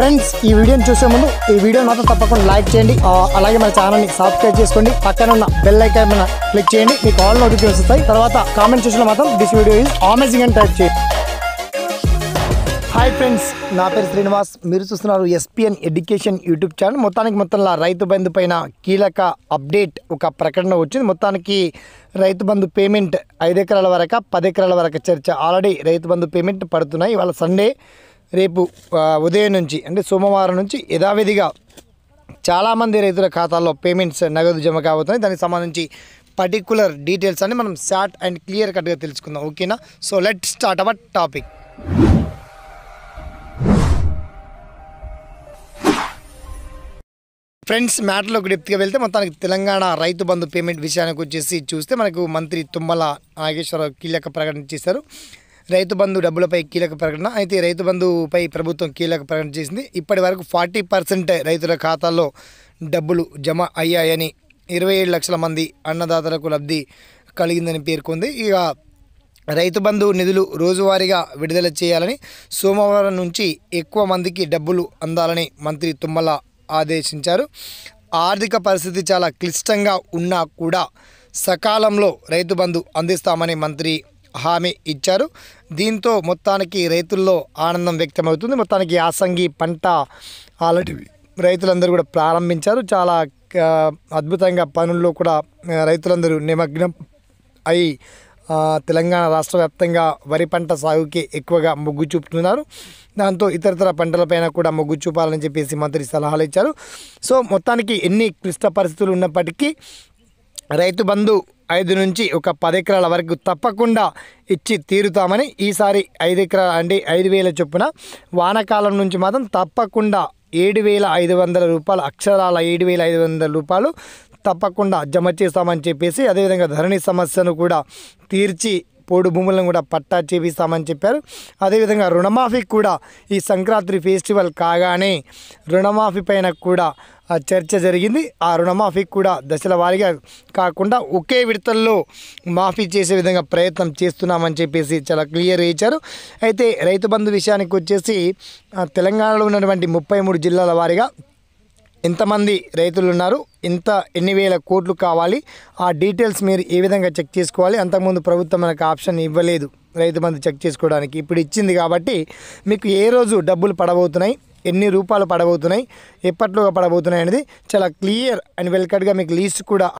friends ఈ వీడియోని చూసే ముందు ఈ వీడియో మాత్రం తప్పకుండా లైక్ చేయండి అలాగే మన ఛానల్ని సబ్స్క్రైబ్ చేసుకోండి పక్కన ఉన్న బెల్ ఐకాన్ మీద క్లిక్ చేయండి మీకు ఆల్ నోటిఫికేషన్ వస్తాయి తర్వాత కామెంట్ చూసిన మాత్రం దిస్ వీడియో ఈజ్ అమేజింగ్ అని టైప్ చేయండి హాయ్ ఫ్రెండ్స్ నా పేరు శ్రీనివాస్ మీరు చూస్తున్నారు ఎస్పిఎన్ ఎడ్యుకేషన్ యూట్యూబ్ ఛానల్ మొత్తానికి మొత్తంలో రైతు బంధు పైన కీలక అప్డేట్ ఒక ప్రకటన వచ్చింది మొత్తానికి రైతు బంధు పేమెంట్ ఐదు ఎకరాల వరకు పది ఎకరాల వరకు చర్చ ఆల్రెడీ రైతు బంధు పేమెంట్ పడుతున్నాయి ఇవాళ సండే రేపు ఉదయం నుంచి అంటే సోమవారం నుంచి యథావిధిగా చాలామంది రైతుల ఖాతాల్లో పేమెంట్స్ నగదు జమ కాబోతున్నాయి దానికి సంబంధించి పర్టికులర్ డీటెయిల్స్ అని మనం షార్ట్ అండ్ క్లియర్ కట్గా తెలుసుకుందాం ఓకేనా so let start our topic friends మ్యాటర్లోకి డెప్త్గా వెళ్తే మొత్తానికి తెలంగాణ రైతు బంధు పేమెంట్ విషయానికి వచ్చేసి చూస్తే మనకు మంత్రి తుమ్మల నాగేశ్వరరావు కీలక ప్రకటన చేశారు రైతు బంధు డబ్బులపై కీలక ప్రకటన అయితే రైతు బంధుపై ప్రభుత్వం కీలక ప్రకటన చేసింది ఇప్పటి వరకు ఫార్టీ రైతుల ఖాతాల్లో డబ్బులు జమ అయ్యాయని ఇరవై ఏడు లక్షల మంది అన్నదాతలకు లబ్ధి కలిగిందని పేర్కొంది ఇక రైతు బంధు నిధులు రోజువారీగా విడుదల చేయాలని సోమవారం నుంచి ఎక్కువ మందికి డబ్బులు అందాలని మంత్రి తుమ్మల ఆదేశించారు ఆర్థిక పరిస్థితి చాలా క్లిష్టంగా ఉన్నా కూడా సకాలంలో రైతు బంధు అందిస్తామని మంత్రి హామీ ఇచ్చారు దీంతో మొత్తానికి రైతుల్లో ఆనందం వ్యక్తమవుతుంది మొత్తానికి యాసంగి పంట ఆల్రెడీ రైతులందరూ కూడా ప్రారంభించారు చాలా అద్భుతంగా పనుల్లో కూడా రైతులందరూ నిమగ్నం అయి తెలంగాణ రాష్ట్ర వ్యాప్తంగా వరి పంట సాగుకి ఎక్కువగా మొగ్గు చూపుతున్నారు దాంతో ఇతరతర పంటలపైన కూడా మొగ్గు చూపాలని చెప్పేసి మంత్రి సలహాలు ఇచ్చారు సో మొత్తానికి ఎన్ని క్లిష్ట పరిస్థితులు ఉన్నప్పటికీ రైతు బంధు ఐదు నుంచి ఒక పది ఎకరాల వరకు తప్పకుండా ఇచ్చి తీరుతామని ఈసారి ఐదు ఎకరాల అంటే ఐదు వేల చొప్పున వానకాలం నుంచి మాత్రం తప్పకుండా ఏడు వేల ఐదు వందల రూపాయలు అక్షరాల ఏడు వేల ఐదు వందల రూపాయలు తప్పకుండా జమ చేస్తామని చెప్పేసి అదేవిధంగా ధరణి సమస్యను కూడా తీర్చి పోడు భూములను కూడా పట్టా చేపిస్తామని చెప్పారు అదేవిధంగా రుణమాఫీ కూడా ఈ సంక్రాంతి ఫెస్టివల్ కాగానే రుణమాఫీ పైన కూడా చర్చ జరిగింది ఆ రుణమాఫీ కూడా దశల వారీగా కాకుండా ఒకే విడతల్లో మాఫీ చేసే విధంగా ప్రయత్నం చేస్తున్నామని చెప్పేసి చాలా క్లియర్ ఇచ్చారు అయితే రైతు బంధు విషయానికి వచ్చేసి తెలంగాణలో ఉన్నటువంటి ముప్పై మూడు జిల్లాల వారీగా ఎంతమంది రైతులు ఉన్నారు ఇంత ఎన్ని వేల కోట్లు కావాలి ఆ డీటెయిల్స్ మీరు ఏ విధంగా చెక్ చేసుకోవాలి అంతకుముందు ప్రభుత్వం మనకు ఆప్షన్ ఇవ్వలేదు రైతు బంధు చెక్ చేసుకోవడానికి ఇప్పుడు ఇచ్చింది కాబట్టి మీకు ఏ రోజు డబ్బులు పడబోతున్నాయి ఎన్ని రూపాయలు పడబోతున్నాయి ఎప్పట్లోగా పడబోతున్నాయి అనేది చాలా క్లియర్ అండ్ వెల్కట్గా మీకు లీస్ట్ కూడా